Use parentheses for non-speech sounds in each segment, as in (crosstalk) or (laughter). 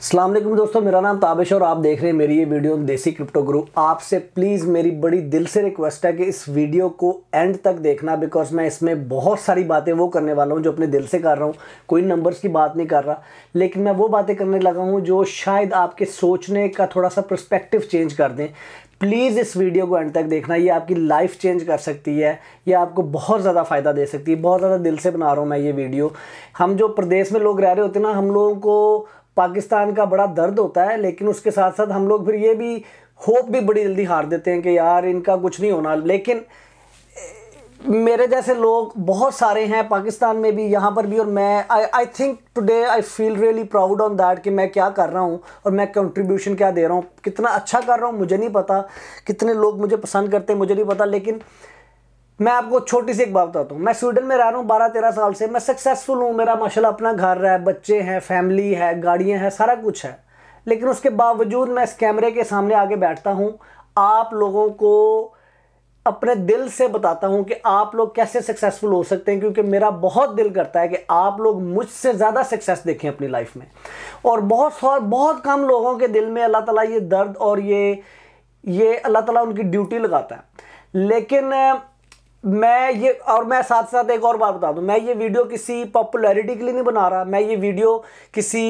अस्सलाम वालेकुम दोस्तों मेरा नाम ताबिश और आप देख रहे हैं मेरी ये वीडियो देसी क्रिप्टो गुरु आपसे प्लीज़ मेरी बड़ी दिल से रिक्वेस्ट है कि इस वीडियो को एंड तक देखना बिकॉज मैं इसमें बहुत सारी बातें वो करने वाला हूँ जो अपने दिल से कर रहा हूँ कोई नंबर्स की बात नहीं कर रहा लेकिन मैं वो बातें करने लगा हूँ जो शायद आपके सोचने का थोड़ा सा प्रस्पेक्टिव चेंज कर दें प्लीज़ इस वीडियो को एंड तक देखना ये आपकी लाइफ चेंज कर सकती है ये आपको बहुत ज़्यादा फ़ायदा दे सकती है बहुत ज़्यादा दिल से बना रहा हूँ मैं ये वीडियो हम जो प्रदेश में लोग रह रहे होते हैं ना हम लोगों को पाकिस्तान का बड़ा दर्द होता है लेकिन उसके साथ साथ हम लोग फिर ये भी होप भी बड़ी जल्दी हार देते हैं कि यार इनका कुछ नहीं होना लेकिन मेरे जैसे लोग बहुत सारे हैं पाकिस्तान में भी यहाँ पर भी और मैं I I think today I feel really proud on that कि मैं क्या कर रहा हूँ और मैं कंट्रीब्यूशन क्या दे रहा हूँ कितना अच्छा कर रहा हूँ मुझे नहीं पता कितने लोग मुझे पसंद करते हैं मुझे नहीं पता लेकिन मैं आपको छोटी सी एक बात बताता हूँ मैं स्वीडन में रह रहा हूँ बारह तेरह साल से मैं सक्सेसफुल हूँ मेरा माशाल्लाह अपना घर है बच्चे हैं फैमिली है गाड़ियाँ हैं सारा कुछ है लेकिन उसके बावजूद मैं इस कैमरे के सामने आगे बैठता हूँ आप लोगों को अपने दिल से बताता हूँ कि आप लोग कैसे सक्सेसफुल हो सकते हैं क्योंकि मेरा बहुत दिल करता है कि आप लोग मुझसे ज़्यादा सक्सेस देखें अपनी लाइफ में और बहुत और बहुत कम लोगों के दिल में अल्लाह ताला ये दर्द और ये ये अल्लाह ताला उनकी ड्यूटी लगाता है लेकिन मैं ये और मैं साथ साथ एक और बात बता दूं मैं ये वीडियो किसी पॉपुलैरिटी के लिए नहीं बना रहा मैं ये वीडियो किसी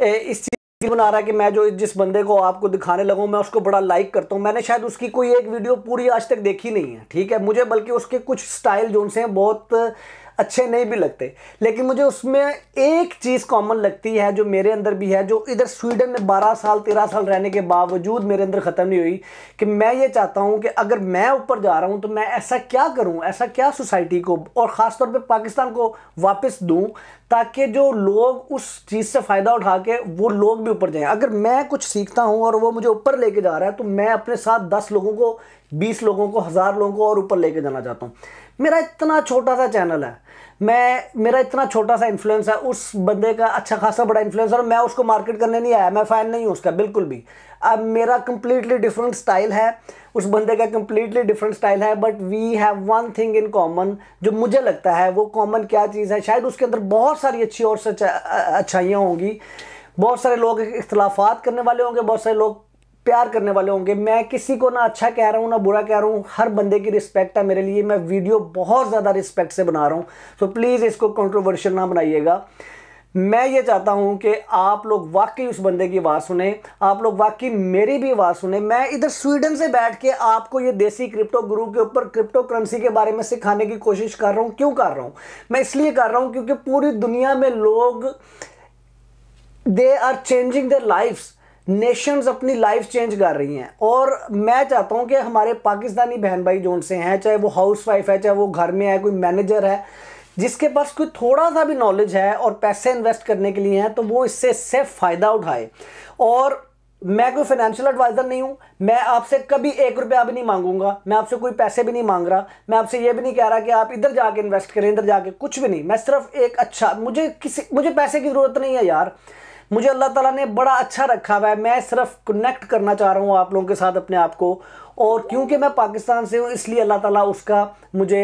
ए, इस चीज़ बना रहा कि मैं जो जिस बंदे को आपको दिखाने लगूँ मैं उसको बड़ा लाइक करता हूँ मैंने शायद उसकी कोई एक वीडियो पूरी आज तक देखी नहीं है ठीक है मुझे बल्कि उसके कुछ स्टाइल जो उनसे हैं बहुत अच्छे नहीं भी लगते लेकिन मुझे उसमें एक चीज़ कॉमन लगती है जो मेरे अंदर भी है जो इधर स्वीडन में 12 साल 13 साल रहने के बावजूद मेरे अंदर ख़त्म नहीं हुई कि मैं ये चाहता हूँ कि अगर मैं ऊपर जा रहा हूँ तो मैं ऐसा क्या करूँ ऐसा क्या सोसाइटी को और ख़ास तौर पर पाकिस्तान को वापस दूँ ताकि जो लोग उस चीज़ से फ़ायदा उठा के वो लोग भी ऊपर जाएँ अगर मैं कुछ सीखता हूँ और वो मुझे ऊपर लेके जा रहा है तो मैं अपने साथ दस लोगों को बीस लोगों को हज़ार लोगों को और ऊपर लेके जाना चाहता हूँ मेरा इतना छोटा सा चैनल है मैं मेरा इतना छोटा सा इन्फ्लुएंस है उस बंदे का अच्छा खासा बड़ा इन्फ्लुएंस और मैं उसको मार्केट करने नहीं आया मैं फ़ैन नहीं हूँ उसका बिल्कुल भी अब मेरा कम्प्लीटली डिफरेंट स्टाइल है उस बंदे का कम्प्लीटली डिफरेंट स्टाइल है but we have one thing in common जो मुझे लगता है वो कॉमन क्या चीज़ है शायद उसके अंदर बहुत सारी अच्छी और सच अच्छाइयाँ होंगी बहुत सारे लोग इख्तलाफात करने वाले होंगे बहुत सारे लोग प्यार करने वाले होंगे मैं किसी को ना अच्छा कह रहा हूँ ना बुरा कह रहा हूँ हर बंदे की रिस्पेक्ट है मेरे लिए मैं वीडियो बहुत ज़्यादा रिस्पेक्ट से बना रहा हूँ तो प्लीज़ इसको कंट्रोवर्शियल ना बनाइएगा मैं ये चाहता हूँ कि आप लोग वाकई उस बंदे की आवाज़ सुने आप लोग वाकई मेरी भी आवाज़ सुने मैं इधर स्वीडन से बैठ के आपको ये देसी क्रिप्टो गुरु के ऊपर क्रिप्टो करेंसी के बारे में सिखाने की कोशिश कर रहा हूँ क्यों कर रहा हूँ मैं इसलिए कर रहा हूँ क्योंकि पूरी दुनिया में लोग they are changing their lifes nations अपनी लाइफ चेंज कर रही हैं और मैं चाहता हूं कि हमारे पाकिस्तानी बहन भाई जो उनसे हैं चाहे वो हाउस वाइफ है चाहे वो घर में है कोई मैनेजर है जिसके पास कोई थोड़ा सा भी नॉलेज है और पैसे इन्वेस्ट करने के लिए हैं तो वो इससे सेफ फ़ायदा उठाए और मैं कोई फाइनेंशियल एडवाइज़र नहीं हूँ मैं आपसे कभी एक रुपया भी नहीं मांगूंगा मैं आपसे कोई पैसे भी नहीं मांग रहा मैं आपसे ये भी नहीं कह रहा कि आप इधर जाके इन्वेस्ट करें इधर जाके कुछ भी नहीं मैं सिर्फ एक अच्छा मुझे किसी मुझे पैसे की ज़रूरत नहीं है यार मुझे अल्लाह ताला ने बड़ा अच्छा रखा हुआ है मैं सिर्फ कनेक्ट करना चाह रहा हूँ आप लोगों के साथ अपने आप को और क्योंकि मैं पाकिस्तान से हूँ इसलिए अल्लाह ताला उसका मुझे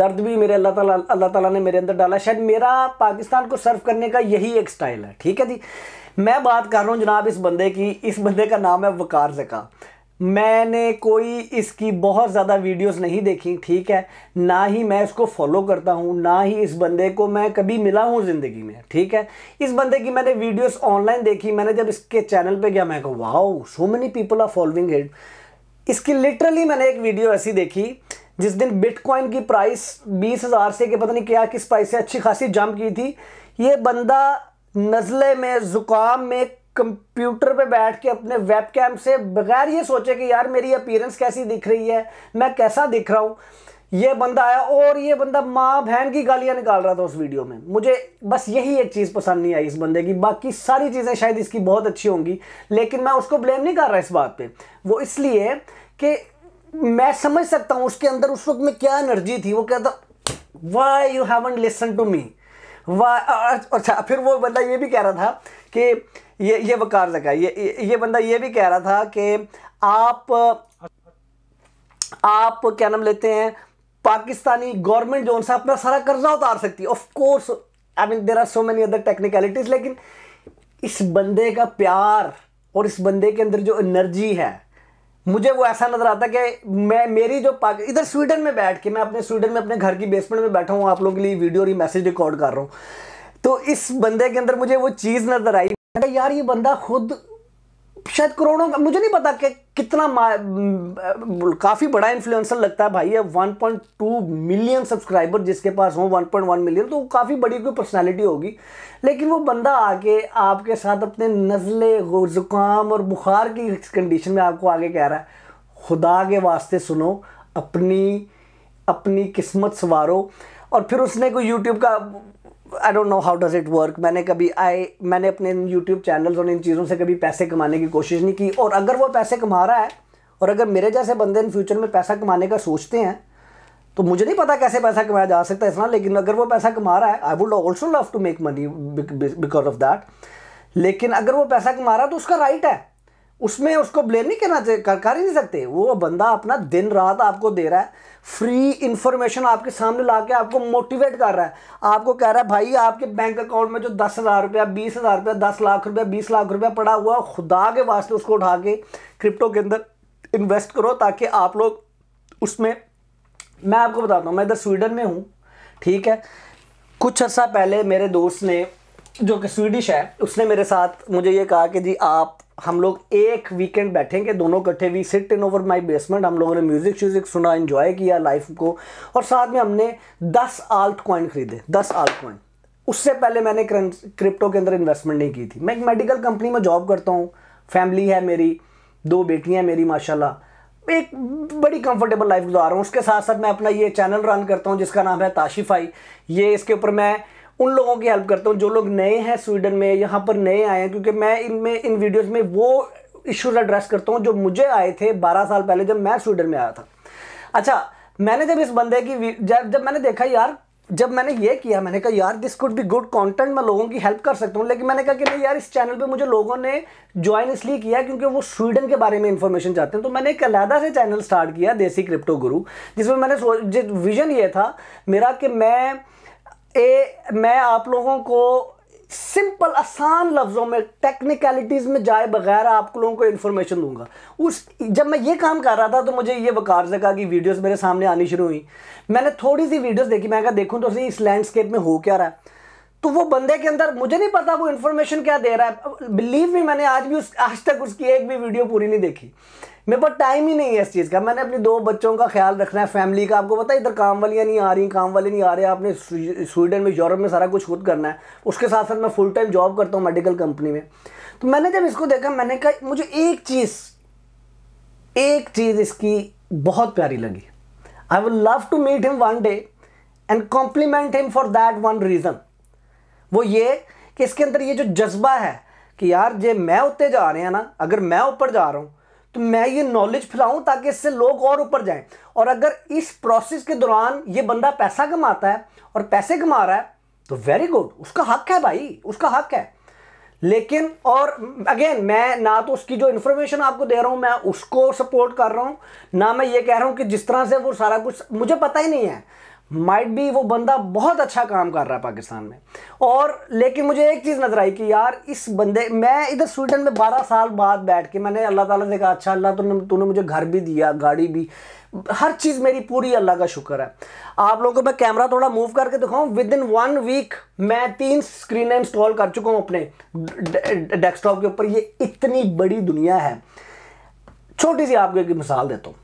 दर्द भी मेरे अल्लाह ताला अल्लाह ताला ने मेरे अंदर डाला शायद मेरा पाकिस्तान को सर्व करने का यही एक स्टाइल है ठीक है जी मैं बात कर रहा हूँ जनाब इस बंदे की इस बंदे का नाम है वकार जका मैंने कोई इसकी बहुत ज़्यादा वीडियोस नहीं देखी ठीक है ना ही मैं इसको फॉलो करता हूँ ना ही इस बंदे को मैं कभी मिला हूँ ज़िंदगी में ठीक है इस बंदे की मैंने वीडियोस ऑनलाइन देखी मैंने जब इसके चैनल पे गया मैं कहूँ wow so many people are following it इसकी लिटरली मैंने एक वीडियो ऐसी देखी जिस दिन बिटकॉइन की प्राइस बीस हज़ार से के पता नहीं क्या किस प्राइस से अच्छी खासी जम की थी ये बंदा नज़ले में ज़ुकाम में कंप्यूटर पे बैठ के अपने वेब कैम से बगैर ये सोचे कि यार मेरी अपीरेंस कैसी दिख रही है मैं कैसा दिख रहा हूँ ये बंदा आया और ये बंदा माँ बहन की गालियाँ निकाल रहा था उस वीडियो में मुझे बस यही एक चीज़ पसंद नहीं आई इस बंदे की बाकी सारी चीज़ें शायद इसकी बहुत अच्छी होंगी लेकिन मैं उसको ब्लेम नहीं कर रहा इस बात पर वो इसलिए कि मैं समझ सकता हूँ उसके अंदर उस वक्त में क्या एनर्जी थी वो कहता why you haven't listen to me वाह अच्छा फिर वो बंदा ये भी कह रहा था कि ये ये वकार लगा ये ये बंदा ये भी कह रहा था कि आप आप क्या नाम लेते हैं पाकिस्तानी गवर्नमेंट जो उनसे अपना सारा कर्जा उतार सकती है of course I mean there are so many other technicalities लेकिन इस बंदे का प्यार और इस बंदे के अंदर जो एनर्जी है मुझे वो ऐसा नज़र आता कि मैं मेरी जो पाक इधर स्वीडन में बैठ के मैं अपने स्वीडन में अपने घर की बेसमेंट में बैठा हूँ आप लोगों के लिए वीडियो और मैसेज रिकॉर्ड कर रहा हूँ तो इस बंदे के अंदर मुझे वो चीज़ नज़र आई कहता यार ये बंदा खुद शायद करोड़ों का मुझे नहीं पता कि कितना काफ़ी बड़ा इन्फ्लुएंसर लगता है भाई है 1.2 मिलियन सब्सक्राइबर जिसके पास हो 1.1 मिलियन तो काफ़ी बड़ी कोई पर्सनालिटी होगी लेकिन वो बंदा आके आपके साथ अपने नज़ले ज़ुकाम और बुखार की कंडीशन में आपको आगे कह रहा है खुदा के वास्ते सुनो अपनी अपनी किस्मत संवारो और फिर उसने कोई यूट्यूब का I don't know how does it work मैंने कभी आई मैंने अपने इन यूट्यूब चैनल्स और इन चीज़ों से कभी पैसे कमाने की कोशिश नहीं की और अगर वो पैसे कमा रहा है और अगर मेरे जैसे बंदे इन फ्यूचर में पैसा कमाने का सोचते हैं तो मुझे नहीं पता कैसे पैसा कमाया जा सकता है इसमें लेकिन अगर वो पैसा कमा रहा है I would also love to make money because of that लेकिन अगर वो पैसा कमा रहा है तो उसका राइट है उसमें उसको ब्लेम नहीं करना कर, कर ही नहीं सकते वो बंदा अपना दिन रात आपको दे रहा है फ्री इन्फॉर्मेशन आपके सामने ला के आपको मोटिवेट कर रहा है आपको कह रहा है भाई आपके बैंक अकाउंट में जो दस हज़ार रुपया बीस हज़ार रुपया दस लाख रुपया बीस लाख रुपया पड़ा हुआ खुदा के वास्ते उसको उठा के क्रिप्टो के अंदर इन्वेस्ट करो ताकि आप लोग उसमें मैं आपको बताता हूँ मैं इधर स्वीडन में हूँ ठीक है कुछ अर्सा पहले मेरे दोस्त ने जो कि स्वीडिश है उसने मेरे साथ मुझे ये कहा कि जी आप हम लोग एक वीकेंड बैठेंगे दोनों इकट्ठे we sit in over my basement हम लोगों ने म्यूज़िक श्यूज़िक सुना इन्जॉय किया लाइफ को और साथ में हमने दस आल्ट कॉइन खरीदे दस आल्ट कॉइन उससे पहले मैंने क्रिप्टो के अंदर इन्वेस्टमेंट नहीं की थी मैं एक मेडिकल कंपनी में जॉब करता हूँ फैमिली है मेरी दो बेटियाँ मेरी माशाल्लाह एक बड़ी कंफर्टेबल लाइफ गुजार रहा हूँ उसके साथ साथ मैं अपना ये चैनल रन करता हूँ जिसका नाम है ताशिफाई ये इसके ऊपर मैं उन लोगों की हेल्प करता हूँ जो लोग नए हैं स्वीडन में यहाँ पर नए आए हैं क्योंकि मैं इनमें इन, वीडियोज़ में वो इश्यूज एड्रेस करता हूँ जो मुझे आए थे बारह साल पहले जब मैं स्वीडन में आया था अच्छा मैंने जब इस बंदे की जब जब मैंने देखा यार जब मैंने ये किया मैंने कहा यार this could be good content मैं लोगों की हेल्प कर सकता हूँ लेकिन मैंने कहा कि नहीं यार इस चैनल पे मुझे लोगों ने ज्वाइन इसलिए किया क्योंकि वो स्वीडन के बारे में इन्फॉर्मेशन चाहते हैं तो मैंने एक अलहदा से चैनल स्टार्ट किया देसी क्रिप्टो गुरु जिसमें मैंने विजन ये था मेरा कि मैं ए, मैं आप लोगों को सिंपल आसान लफ्ज़ों में टेक्निकलिटीज़ में जाए बगैर आप लोगों को इन्फॉर्मेशन दूंगा उस जब मैं ये काम कर रहा था तो मुझे ये वकार जगह की वीडियोस मेरे सामने आनी शुरू हुई मैंने थोड़ी सी वीडियोस देखी मैं कहा देखूँ तो सही इस लैंडस्केप में हो क्या रहा है तो वो बंदे के अंदर मुझे नहीं पता वो इन्फॉर्मेशन क्या दे रहा है बिलीव भी मैंने आज भी उस आज तक उसकी एक भी वीडियो पूरी नहीं देखी मेरे पास टाइम ही नहीं है इस चीज़ का मैंने अपने दो बच्चों का ख्याल रखना है फैमिली का आपको पता है इधर काम वालियाँ नहीं आ रही काम वाले नहीं आ रहे आपने स्वीडन में यूरोप में सारा कुछ खुद करना है उसके साथ साथ मैं फुल टाइम जॉब करता हूँ मेडिकल कंपनी में तो मैंने जब इसको देखा मैंने कहा मुझे एक चीज़ एक चीज़ इसकी बहुत प्यारी लगी I would love to meet him one day and compliment him for that one reason वो ये कि इसके अंदर ये जो जज्बा है कि यार जे मैं उतने जा रहे हैं ना अगर मैं ऊपर जा रहा हूँ तो मैं ये नॉलेज फैलाऊं ताकि इससे लोग और ऊपर जाएं और अगर इस प्रोसेस के दौरान ये बंदा पैसा कमाता है और पैसे कमा रहा है तो वेरी गुड उसका हक है भाई उसका हक है लेकिन और अगेन मैं ना तो उसकी जो इन्फॉर्मेशन आपको दे रहा हूँ मैं उसको सपोर्ट कर रहा हूँ ना मैं ये कह रहा हूँ कि जिस तरह से वो सारा कुछ मुझे पता ही नहीं है माइट भी वो बंदा बहुत अच्छा काम कर रहा है पाकिस्तान में और लेकिन मुझे एक चीज़ नज़र आई कि यार इस बंदे मैं इधर स्वीडन में 12 साल बाद बैठ के मैंने अल्लाह ताला से कहा अच्छा अल्लाह तुमने तूने मुझे घर भी दिया गाड़ी भी हर चीज़ मेरी पूरी अल्लाह का शुक्र है आप लोगों को मैं कैमरा थोड़ा मूव करके दिखाऊँ विद इन वन वीक मैं तीन स्क्रीनें इंस्टॉल कर चुका हूँ अपने डेस्कटॉप के ऊपर ये इतनी बड़ी दुनिया है छोटी सी आपको एक मिसाल देता हूँ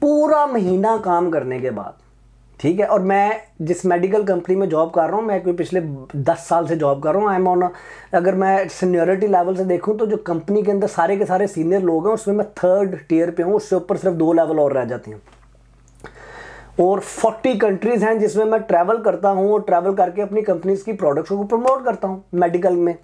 पूरा महीना काम करने के बाद ठीक है और मैं जिस मेडिकल कंपनी में जॉब कर रहा हूँ मैं कोई पिछले दस साल से जॉब कर रहा हूँ आई एम ऑन अगर मैं सीनियरिटी लेवल से देखूँ तो जो कंपनी के अंदर सारे के सारे सीनियर लोग हैं उसमें मैं थर्ड टीयर पे हूँ उससे ऊपर सिर्फ दो लेवल और रह जाती हैं और 40 कंट्रीज़ हैं जिसमें मैं ट्रैवल करता हूँ और ट्रैवल करके अपनी कंपनीज़ की प्रोडक्ट्स को प्रमोट करता हूँ मेडिकल में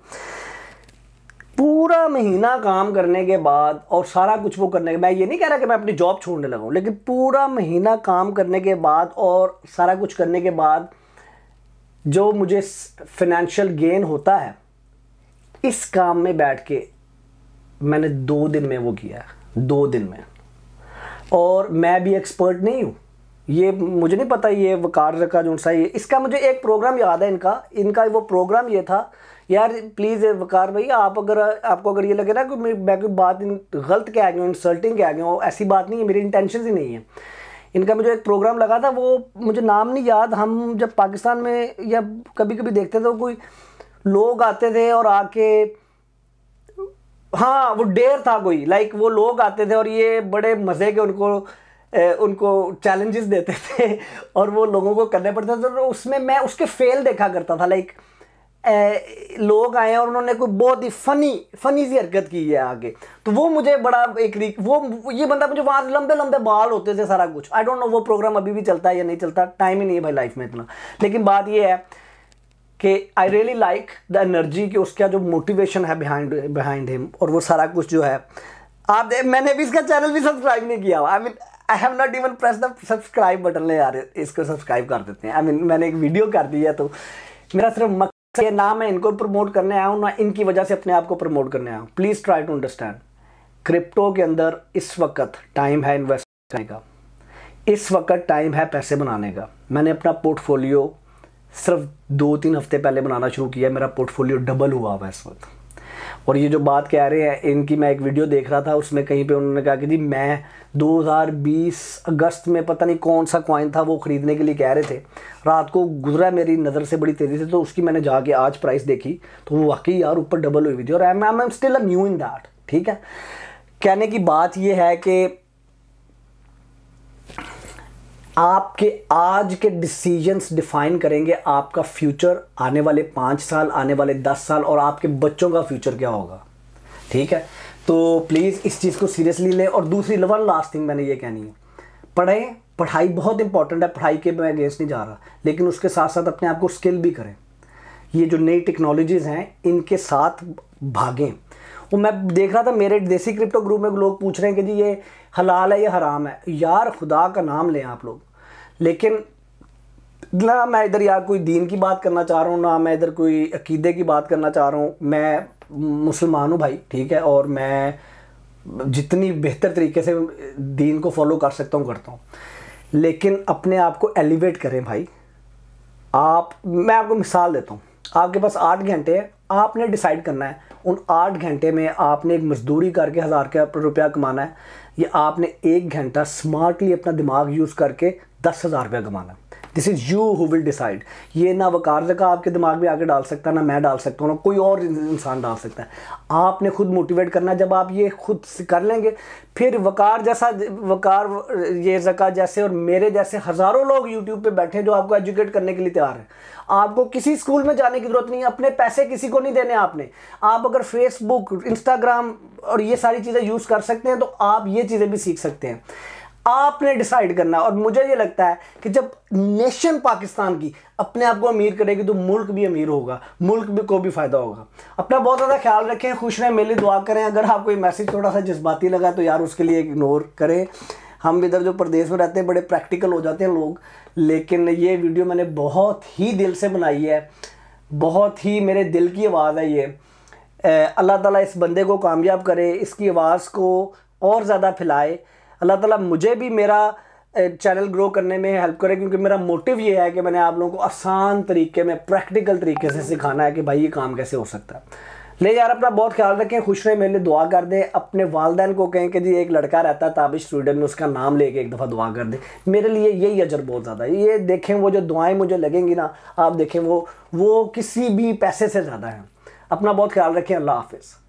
पूरा महीना काम करने के बाद और सारा कुछ वो करने के मैं ये नहीं कह रहा कि मैं अपनी जॉब छोड़ने लगा हूँ लेकिन पूरा महीना काम करने के बाद और सारा कुछ करने के बाद जो मुझे फिनेंशियल गेन होता है इस काम में बैठ के मैंने दो दिन में वो किया दो दिन में और मैं भी एक्सपर्ट नहीं हूँ ये मुझे नहीं पता ये वकार का जो सा ये इसका मुझे एक प्रोग्राम याद है इनका इनका वो प्रोग्राम ये था यार प्लीज़ वकार भाई आप अगर आपको अगर ये लगे ना कि मैं कोई बात गलत कह गया हूँ इंसल्टिंग कह गया हूँ ऐसी बात नहीं है मेरी इंटेंशन ही नहीं है इनका मुझे एक प्रोग्राम लगा था वो मुझे नाम नहीं याद हम जब पाकिस्तान में या कभी कभी देखते थे तो कोई लोग आते थे और आके हाँ वो डेर था कोई लाइक वो लोग आते थे और ये बड़े मज़े के उनको ए, उनको चैलेंजेस देते थे (laughs) और वो लोगों को करने पड़ते थे तो उसमें मैं उसके फेल देखा करता था लाइक like, लोग आए और उन्होंने कोई बहुत ही फ़नी फ़नी सी हरकत की है आगे तो वो मुझे बड़ा एक वो ये बंदा मुझे वहाँ लंबे लंबे बाल होते थे सारा कुछ आई डोंट नो वो प्रोग्राम अभी भी चलता है या नहीं चलता टाइम ही नहीं है भाई लाइफ में इतना लेकिन बात ये है कि I really like the energy कि उसका जो मोटिवेशन है बिहाइंड बिहाइंड हिम और वो सारा कुछ जो है आप मैंने भी इसका चैनल भी सब्सक्राइब नहीं किया हुआ I mean I have not even press the subscribe button ले यार इसको सब्सक्राइब कर देते हैं आई I मीन mean, मैंने एक वीडियो कर दी है तो मेरा सिर्फ ये ना मैं इनको प्रमोट करने आया हूँ ना इनकी वजह से अपने आप को प्रमोट करने आया हूँ please try to understand crypto के अंदर इस वक्त टाइम है इन्वेस्ट करने का इस वक्त टाइम है पैसे बनाने का मैंने अपना पोर्टफोलियो सिर्फ दो तीन हफ्ते पहले बनाना शुरू किया मेरा पोर्टफोलियो डबल हुआ हुआ है इस वक्त और ये जो बात कह रहे हैं इनकी मैं एक वीडियो देख रहा था उसमें कहीं पे उन्होंने कहा कि जी मैं 2020 अगस्त में पता नहीं कौन सा कॉइन था वो ख़रीदने के लिए कह रहे थे रात को गुजरा मेरी नज़र से बड़ी तेज़ी से तो उसकी मैंने जाके आज प्राइस देखी तो वो वाकई यार ऊपर डबल हुई हुई थी और I am I am still a new in that ठीक है कहने की बात यह है कि आपके आज के डिसीजंस डिफाइन करेंगे आपका फ्यूचर आने वाले पाँच साल आने वाले दस साल और आपके बच्चों का फ्यूचर क्या होगा ठीक है तो प्लीज़ इस चीज़ को सीरियसली लें और दूसरी वन लास्ट थिंग मैंने ये कहनी है पढ़ें पढ़ाई बहुत इंपॉर्टेंट है पढ़ाई के मैं अगेंस्ट नहीं जा रहा लेकिन उसके साथ साथ अपने आप को स्किल भी करें ये जो नई टेक्नोलॉजीज़ हैं इनके साथ भागें वो मैं देख रहा था मेरे देसी क्रिप्टो ग्रुप में लोग पूछ रहे हैं कि जी ये हलाल है या हराम है यार खुदा का नाम लें आप लोग लेकिन ना मैं इधर यार कोई दीन की बात करना चाह रहा हूँ ना मैं इधर कोई अकीदे की बात करना चाह रहा हूँ मैं मुसलमान हूँ भाई ठीक है और मैं जितनी बेहतर तरीके से दीन को फॉलो कर सकता हूँ करता हूँ लेकिन अपने आप को एलिवेट करें भाई आप मैं आपको मिसाल देता हूँ आपके पास आठ घंटे हैं आपने डिसाइड करना है उन आठ घंटे में आपने एक मजदूरी करके हज़ार का रुपया कमाना है ये आपने एक घंटा स्मार्टली अपना दिमाग यूज़ करके दस हज़ार रुपया कमाना this is you who will decide ये ना वकार जका आपके दिमाग में आके डाल सकता ना मैं डाल सकता हूँ ना कोई और इंसान डाल सकता है आपने खुद मोटिवेट करना जब आप ये खुद कर लेंगे फिर वकार जैसा वकार ये जका जैसे और मेरे जैसे हज़ारों लोग यूट्यूब पे बैठे हैं जो आपको एजुकेट करने के लिए तैयार हैं आपको किसी स्कूल में जाने की ज़रूरत नहीं है अपने पैसे किसी को नहीं देने आपने आप अगर फेसबुक इंस्टाग्राम और ये सारी चीज़ें यूज़ कर सकते हैं तो आप ये चीज़ें भी सीख सकते हैं आपने डिसाइड करना है और मुझे ये लगता है कि जब नेशन पाकिस्तान की अपने आप को अमीर करेगी तो मुल्क भी अमीर होगा मुल्क भी को भी फ़ायदा होगा अपना बहुत ज़्यादा ख्याल रखें खुश रहें मेरे दुआ करें अगर आपको ये मैसेज थोड़ा सा जज्बाती लगा तो यार उसके लिए इग्नोर करें हम इधर जो प्रदेश में रहते हैं बड़े प्रैक्टिकल हो जाते हैं लोग लेकिन ये वीडियो मैंने बहुत ही दिल से बनाई है बहुत ही मेरे दिल की आवाज़ है ये अल्लाह ताला इस बंदे को कामयाब करे इसकी आवाज़ को और ज़्यादा फैलाए अल्लाह ताला मुझे भी मेरा चैनल ग्रो करने में हेल्प करे क्योंकि मेरा मोटिव ये है कि मैंने आप लोगों को आसान तरीके में प्रैक्टिकल तरीके से सिखाना है कि भाई ये काम कैसे हो सकता है ले यार अपना बहुत ख्याल रखें खुश रहें मेरे लिए दुआ कर दें अपने वालदेन को कहें कि जी एक लड़का रहता है ताबिश स्टूडेंट में उसका नाम लेके एक दफ़ा दुआ कर दें मेरे लिए यही अजर बहुत ज़्यादा है ये देखें वो जो दुआएं मुझे लगेंगी ना आप देखें वो वो किसी भी पैसे से ज़्यादा हैं अपना बहुत ख्याल रखें अल्लाह हाफिज़